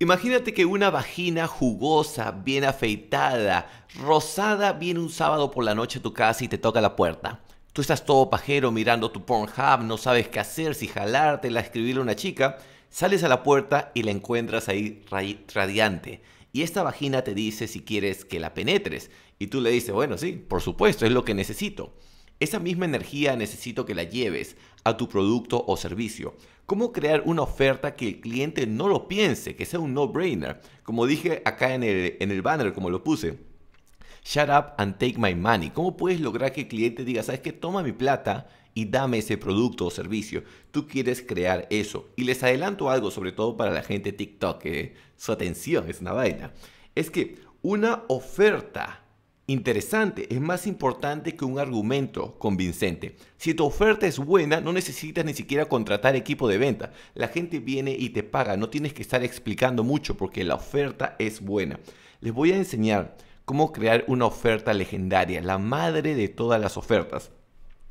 Imagínate que una vagina jugosa, bien afeitada, rosada, viene un sábado por la noche a tu casa y te toca la puerta. Tú estás todo pajero mirando tu Pornhub, no sabes qué hacer, si la escribirle a una chica. Sales a la puerta y la encuentras ahí radiante. Y esta vagina te dice si quieres que la penetres. Y tú le dices, bueno, sí, por supuesto, es lo que necesito. Esa misma energía necesito que la lleves a tu producto o servicio. ¿Cómo crear una oferta que el cliente no lo piense, que sea un no-brainer? Como dije acá en el, en el banner, como lo puse. Shut up and take my money. ¿Cómo puedes lograr que el cliente diga, sabes que toma mi plata y dame ese producto o servicio? Tú quieres crear eso. Y les adelanto algo, sobre todo para la gente TikTok, que su atención es una vaina. Es que una oferta interesante es más importante que un argumento convincente. Si tu oferta es buena, no necesitas ni siquiera contratar equipo de venta. La gente viene y te paga, no tienes que estar explicando mucho porque la oferta es buena. Les voy a enseñar cómo crear una oferta legendaria, la madre de todas las ofertas.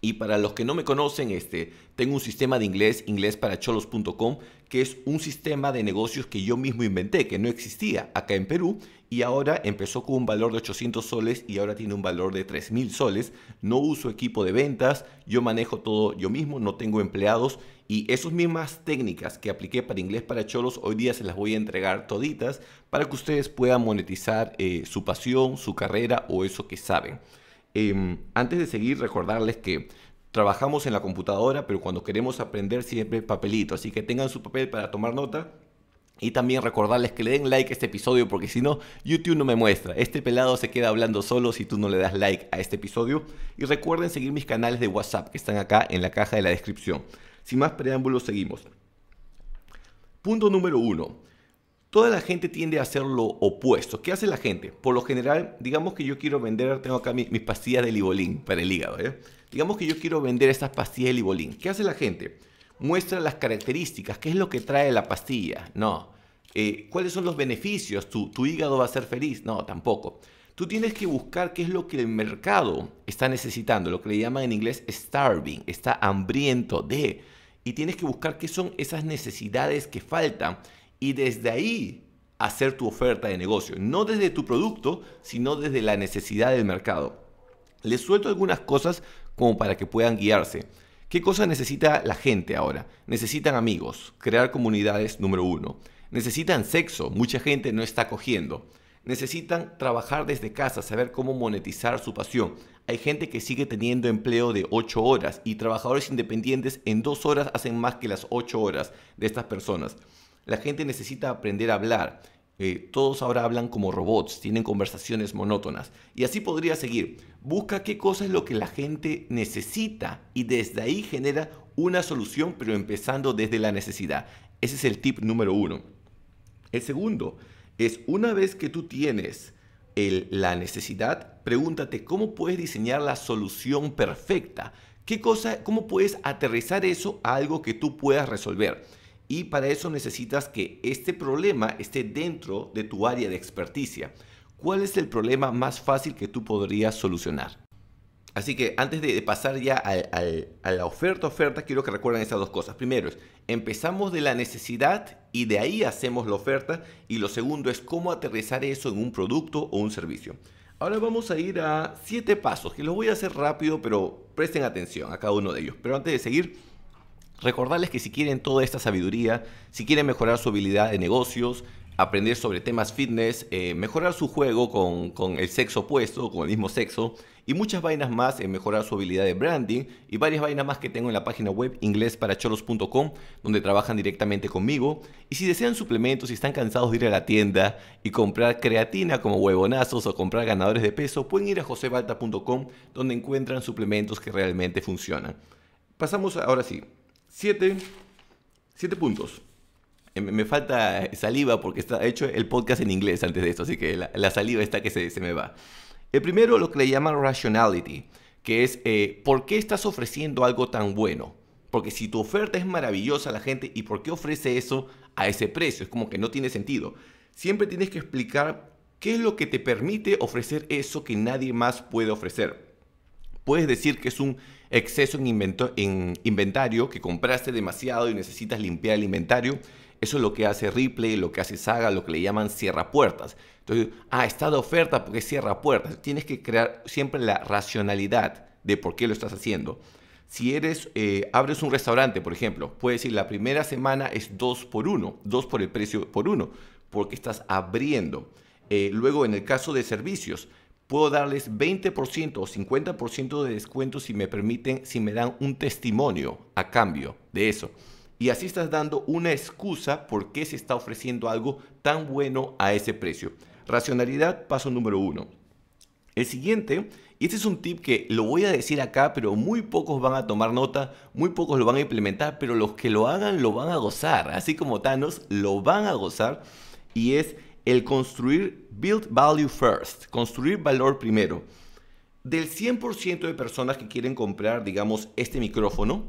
Y para los que no me conocen, este, tengo un sistema de inglés, inglesparacholos.com, que es un sistema de negocios que yo mismo inventé, que no existía acá en Perú, y ahora empezó con un valor de 800 soles y ahora tiene un valor de 3.000 soles. No uso equipo de ventas, yo manejo todo yo mismo, no tengo empleados, y esas mismas técnicas que apliqué para inglés para cholos, hoy día se las voy a entregar toditas para que ustedes puedan monetizar eh, su pasión, su carrera o eso que saben. Em, antes de seguir, recordarles que trabajamos en la computadora, pero cuando queremos aprender siempre papelito, así que tengan su papel para tomar nota. Y también recordarles que le den like a este episodio porque si no, YouTube no me muestra. Este pelado se queda hablando solo si tú no le das like a este episodio. Y recuerden seguir mis canales de WhatsApp que están acá en la caja de la descripción. Sin más preámbulos, seguimos. Punto número uno. Toda la gente tiende a hacer lo opuesto. ¿Qué hace la gente? Por lo general, digamos que yo quiero vender, tengo acá mis, pastillas de libolín para el hígado. ¿eh? Digamos que yo quiero vender estas pastillas de libolín. ¿Qué hace la gente? Muestra las características, qué es lo que trae la pastilla. No. Eh, ¿Cuáles son los beneficios? ¿Tu, ¿Tu hígado va a ser feliz? No, tampoco. Tú tienes que buscar qué es lo que el mercado está necesitando, lo que le llaman en inglés starving, está hambriento de. Y tienes que buscar qué son esas necesidades que faltan y desde ahí hacer tu oferta de negocio. No desde tu producto, sino desde la necesidad del mercado. Les suelto algunas cosas como para que puedan guiarse. ¿Qué cosa necesita la gente ahora? Necesitan amigos, crear comunidades número uno. Necesitan sexo, mucha gente no está cogiendo. Necesitan trabajar desde casa, saber cómo monetizar su pasión. Hay gente que sigue teniendo empleo de 8 horas y trabajadores independientes en 2 horas hacen más que las 8 horas de estas personas. La gente necesita aprender a hablar. Eh, todos ahora hablan como robots, tienen conversaciones monótonas. Y así podría seguir. Busca qué cosa es lo que la gente necesita y desde ahí genera una solución, pero empezando desde la necesidad. Ese es el tip número uno. El segundo es, una vez que tú tienes la necesidad, pregúntate cómo puedes diseñar la solución perfecta. ¿Qué cosa, ¿Cómo puedes aterrizar eso a algo que tú puedas resolver? y para eso necesitas que este problema esté dentro de tu área de experticia. ¿Cuál es el problema más fácil que tú podrías solucionar? Así que antes de pasar ya a la oferta, oferta, quiero que recuerden esas dos cosas. Primero, es, empezamos de la necesidad y de ahí hacemos la oferta. Y lo segundo es cómo aterrizar eso en un producto o un servicio. Ahora vamos a ir a siete pasos, que los voy a hacer rápido, pero presten atención a cada uno de ellos. Pero antes de seguir, Recordarles que si quieren toda esta sabiduría, si quieren mejorar su habilidad de negocios, aprender sobre temas fitness, eh, mejorar su juego con, el sexo opuesto, con el mismo sexo, y muchas vainas más en mejorar su habilidad de branding y varias vainas más que tengo en la página web inglesparacholos.com, donde trabajan directamente conmigo. Y si desean suplementos, y están cansados de ir a la tienda y comprar creatina como huevonazos o comprar ganadores de peso, pueden ir a josebalta.com, donde encuentran suplementos que realmente funcionan. Pasamos ahora sí Siete, siete puntos. Eh, me falta saliva porque está hecho el podcast en inglés antes de esto, así que la, saliva está que se, se, me va. El primero, lo que le llaman rationality, que es eh, por qué estás ofreciendo algo tan bueno. Porque si tu oferta es maravillosa a la gente, ¿y por qué ofrece eso a ese precio? Es como que no tiene sentido. Siempre tienes que explicar qué es lo que te permite ofrecer eso que nadie más puede ofrecer. Puedes decir que es un exceso en, en inventario, que compraste demasiado y necesitas limpiar el inventario. Eso es lo que hace Ripley, lo que hace Saga, lo que le llaman cierra puertas. Entonces, ah, está de oferta porque cierra puertas. Tienes que crear siempre la racionalidad de por qué lo estás haciendo. Si eres, eh, abres un restaurante, por ejemplo, puedes decir la primera semana es 2 por 1, dos por el precio por uno porque estás abriendo. Eh, luego, en el caso de servicios, puedo darles 20% o 50% de descuento si me permiten, si me dan un testimonio a cambio de eso. Y así estás dando una excusa por qué se está ofreciendo algo tan bueno a ese precio. Racionalidad, paso número uno. El siguiente, y este es un tip que lo voy a decir acá, pero muy pocos van a tomar nota, muy pocos lo van a implementar, pero los que lo hagan lo van a gozar, así como Thanos lo van a gozar, y es el construir Build Value First, construir valor primero. Del 100% de personas que quieren comprar, digamos, este micrófono,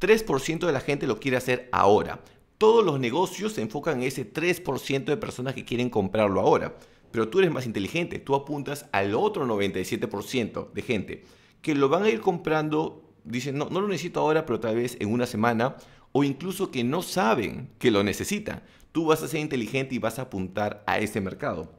3% de la gente lo quiere hacer ahora. Todos los negocios se enfocan en ese 3% de personas que quieren comprarlo ahora. Pero tú eres más inteligente, tú apuntas al otro 97% de gente que lo van a ir comprando, dicen, no, no lo necesito ahora, pero tal vez en una semana, o incluso que no saben que lo necesitan tú vas a ser inteligente y vas a apuntar a ese mercado.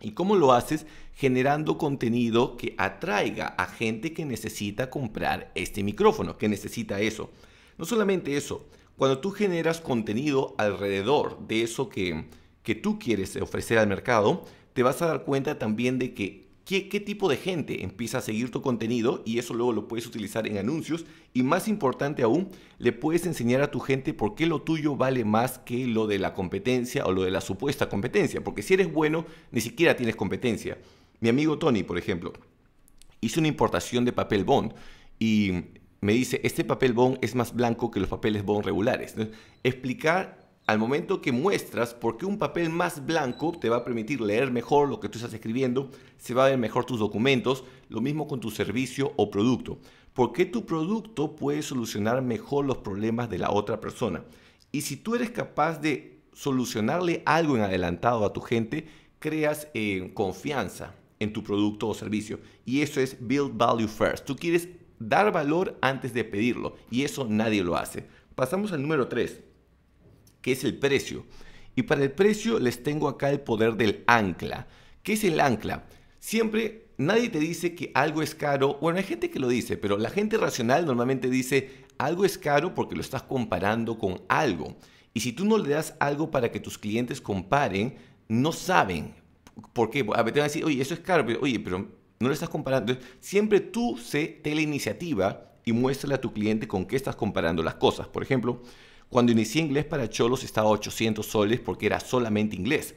¿Y cómo lo haces? Generando contenido que atraiga a gente que necesita comprar este micrófono, que necesita eso. No solamente eso, cuando tú generas contenido alrededor de eso que, que tú quieres ofrecer al mercado, te vas a dar cuenta también de que qué, tipo de gente empieza a seguir tu contenido y eso luego lo puedes utilizar en anuncios y más importante aún, le puedes enseñar a tu gente por qué lo tuyo vale más que lo de la competencia o lo de la supuesta competencia, porque si eres bueno, ni siquiera tienes competencia. Mi amigo Tony, por ejemplo, hizo una importación de papel bond y me dice, este papel bond es más blanco que los papeles bond regulares. Explicar al momento que muestras por qué un papel más blanco te va a permitir leer mejor lo que tú estás escribiendo, se va a ver mejor tus documentos, lo mismo con tu servicio o producto. Porque tu producto puede solucionar mejor los problemas de la otra persona? Y si tú eres capaz de solucionarle algo en adelantado a tu gente, creas eh, confianza en tu producto o servicio. Y eso es build value first. Tú quieres dar valor antes de pedirlo. Y eso nadie lo hace. Pasamos al número 3 que es el precio. Y para el precio les tengo acá el poder del ancla. ¿Qué es el ancla? Siempre nadie te dice que algo es caro. Bueno, hay gente que lo dice, pero la gente racional normalmente dice algo es caro porque lo estás comparando con algo. Y si tú no le das algo para que tus clientes comparen, no saben. ¿Por qué? A veces te van a decir, oye, eso es caro, pero oye, pero no lo estás comparando. Siempre tú sé, ten la iniciativa y muéstrale a tu cliente con qué estás comparando las cosas. Por ejemplo, cuando inicié inglés para cholos estaba 800 soles porque era solamente inglés.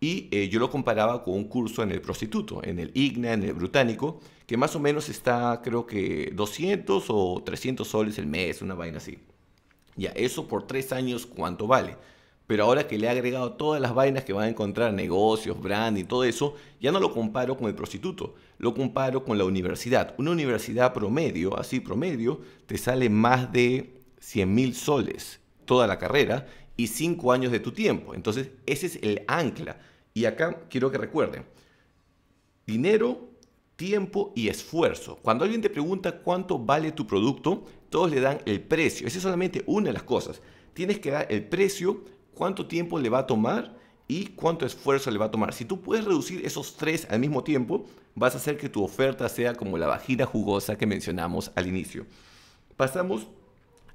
Y eh, yo lo comparaba con un curso en el prostituto, en el IGNA, en el británico, que más o menos está creo que 200 o 300 soles el mes, una vaina así. Ya, eso por tres años, ¿cuánto vale? Pero ahora que le he agregado todas las vainas que van a encontrar, negocios, brand y todo eso, ya no lo comparo con el prostituto, lo comparo con la universidad. Una universidad promedio, así promedio, te sale más de 100 mil soles toda la carrera y cinco años de tu tiempo. Entonces, ese es el ancla. Y acá quiero que recuerden, dinero, tiempo y esfuerzo. Cuando alguien te pregunta cuánto vale tu producto, todos le dan el precio. Esa es solamente una de las cosas. Tienes que dar el precio, cuánto tiempo le va a tomar y cuánto esfuerzo le va a tomar. Si tú puedes reducir esos tres al mismo tiempo, vas a hacer que tu oferta sea como la vagina jugosa que mencionamos al inicio. Pasamos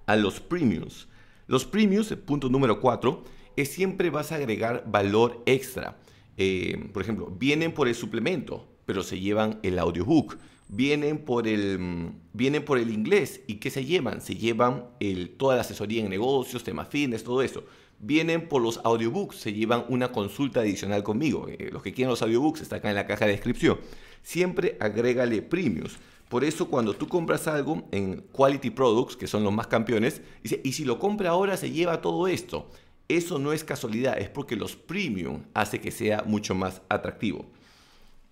a los premiums. Los premiums, eh, punto número 4, es siempre vas a agregar valor extra. Eh, por ejemplo, vienen por el suplemento, pero se llevan el audiobook. Vienen por el, mm, vienen por el inglés. ¿Y qué se llevan? Se llevan el, toda la asesoría en negocios, temas fines, todo eso. Vienen por los audiobooks, se llevan una consulta adicional conmigo. Eh, los que quieran los audiobooks están acá en la caja de descripción. Siempre agrégale premiums. Por eso cuando tú compras algo en Quality Products, que son los más campeones, y si lo compra ahora se lleva todo esto. Eso no es casualidad, es porque los premium hace que sea mucho más atractivo.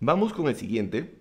Vamos con el siguiente,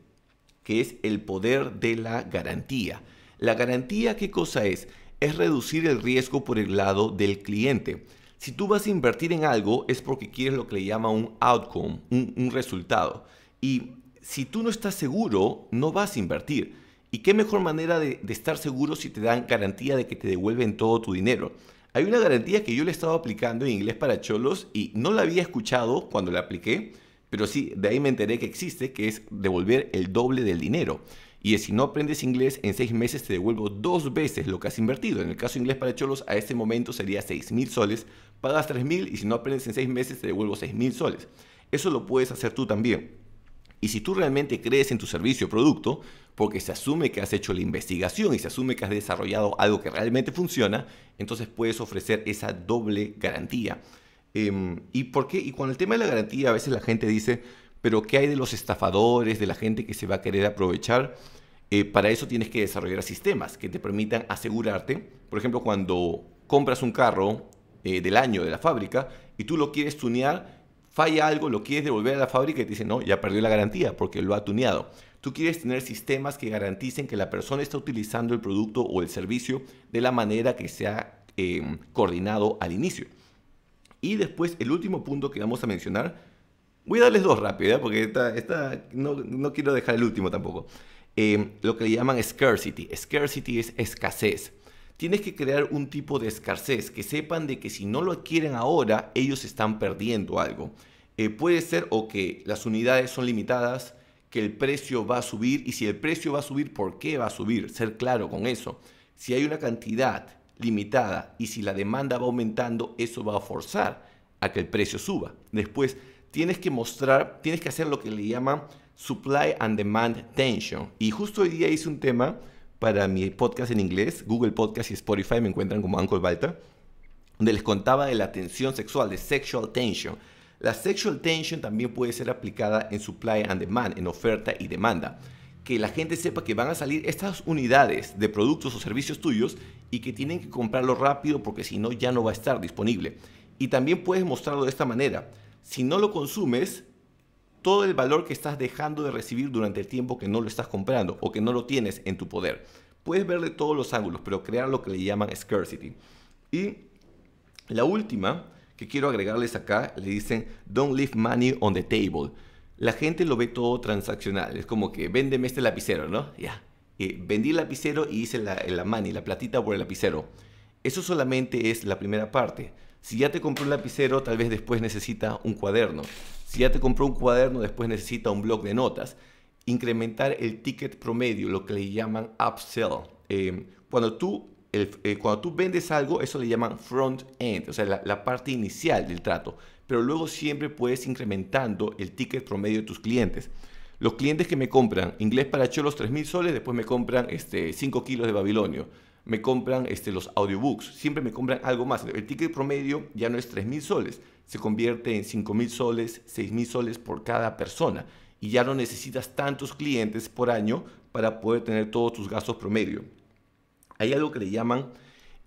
que es el poder de la garantía. La garantía, ¿qué cosa es? Es reducir el riesgo por el lado del cliente. Si tú vas a invertir en algo es porque quieres lo que le llama un outcome, un, un resultado. Y si tú no estás seguro, no vas a invertir. ¿Y qué mejor manera de, estar seguro si te dan garantía de que te devuelven todo tu dinero? Hay una garantía que yo le he estado aplicando en inglés para cholos y no la había escuchado cuando la apliqué, pero sí, de ahí me enteré que existe, que es devolver el doble del dinero. Y es, si no aprendes inglés, en seis meses te devuelvo dos veces lo que has invertido. En el caso inglés para cholos, a este momento sería 6.000 mil soles, pagas 3.000 mil y si no aprendes en seis meses te devuelvo seis mil soles. Eso lo puedes hacer tú también. Y si tú realmente crees en tu servicio o producto, porque se asume que has hecho la investigación y se asume que has desarrollado algo que realmente funciona, entonces puedes ofrecer esa doble garantía. Em, ¿Y por qué? Y con el tema de la garantía, a veces la gente dice, pero ¿qué hay de los estafadores, de la gente que se va a querer aprovechar? Eh, para eso tienes que desarrollar sistemas que te permitan asegurarte. Por ejemplo, cuando compras un carro eh, del año de la fábrica y tú lo quieres tunear falla algo, lo quieres devolver a la fábrica y te dicen, no, ya perdió la garantía porque lo ha tuneado. Tú quieres tener sistemas que garanticen que la persona está utilizando el producto o el servicio de la manera que se ha em, coordinado al inicio. Y después, el último punto que vamos a mencionar, voy a darles dos rápido, ¿eh? porque esta, no, quiero dejar el último tampoco. Em, lo que le llaman scarcity. Scarcity es escasez tienes que crear un tipo de escasez, que sepan de que si no lo adquieren ahora, ellos están perdiendo algo. Eh, puede ser o que las unidades son limitadas, que el precio va a subir, y si el precio va a subir, ¿por qué va a subir? Ser claro con eso. Si hay una cantidad limitada y si la demanda va aumentando, eso va a forzar a que el precio suba. Después, tienes que mostrar, tienes que hacer lo que le llama supply and demand tension. Y justo hoy día hice un tema para mi podcast en inglés, Google Podcast y Spotify me encuentran como Uncle Walter. donde les contaba de la tensión sexual, de sexual tension. La sexual tension también puede ser aplicada en supply and demand, en oferta y demanda. Que la gente sepa que van a salir estas unidades de productos o servicios tuyos y que tienen que comprarlo rápido porque si no ya no va a estar disponible. Y también puedes mostrarlo de esta manera. Si no lo consumes, todo el valor que estás dejando de recibir durante el tiempo que no lo estás comprando o que no lo tienes en tu poder. Puedes ver de todos los ángulos, pero crear lo que le llaman scarcity. Y la última que quiero agregarles acá, le dicen, don't leave money on the table. La gente lo ve todo transaccional, es como que véndeme este lapicero, ¿no? Ya, vendí el lapicero y hice la, la money, la platita por el lapicero. Eso solamente es la primera parte. Si ya te compró un lapicero, tal vez después necesita un cuaderno. Si ya te compró un cuaderno, después necesita un blog de notas. Incrementar el ticket promedio, lo que le llaman upsell. Eh, cuando, tú, eh, cuando tú vendes algo, eso le llaman front end, o sea, la, parte inicial del trato. Pero luego siempre puedes incrementando el ticket promedio de tus clientes los clientes que me compran inglés para cholos 3.000 soles, después me compran este, 5 kilos de Babilonio me compran este, los audiobooks, siempre me compran algo más. El ticket promedio ya no es mil soles, se convierte en mil soles, mil soles por cada persona. Y ya no necesitas tantos clientes por año para poder tener todos tus gastos promedio. Hay algo que le llaman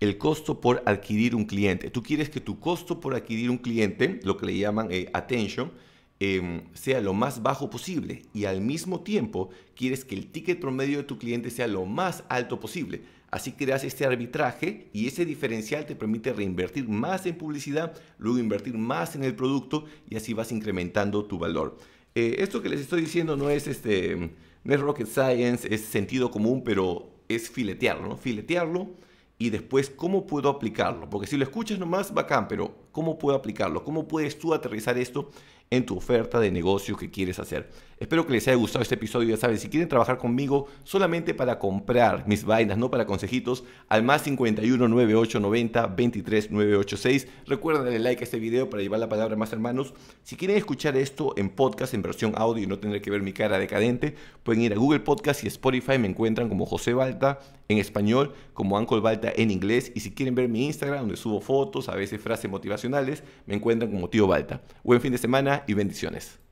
el costo por adquirir un cliente. Tú quieres que tu costo por adquirir un cliente, lo que le llaman eh, attention, em, sea lo más bajo posible y al mismo tiempo quieres que el ticket promedio de tu cliente sea lo más alto posible. Así creas este arbitraje y ese diferencial te permite reinvertir más en publicidad, luego invertir más en el producto y así vas incrementando tu valor. Eh, esto que les estoy diciendo no es, este, rocket science, es sentido común, pero es filetearlo, ¿no? Filetearlo y después cómo puedo aplicarlo. Porque si lo escuchas nomás, bacán, pero ¿cómo puedo aplicarlo? ¿Cómo puedes tú aterrizar esto en tu oferta de negocio que quieres hacer? Espero que les haya gustado este episodio. Ya saben, si quieren trabajar conmigo solamente para comprar mis vainas, no para consejitos, al más 51 9890 986 Recuerden darle like a este video para llevar la palabra a más hermanos. Si quieren escuchar esto en podcast, en versión audio y no tener que ver mi cara decadente, pueden ir a Google Podcast y Spotify. Me encuentran como José Balta en español, como Uncle Balta en inglés. Y si quieren ver mi Instagram, donde subo fotos, a veces frases motivacionales, me encuentran como Tío Balta. Buen fin de semana y bendiciones.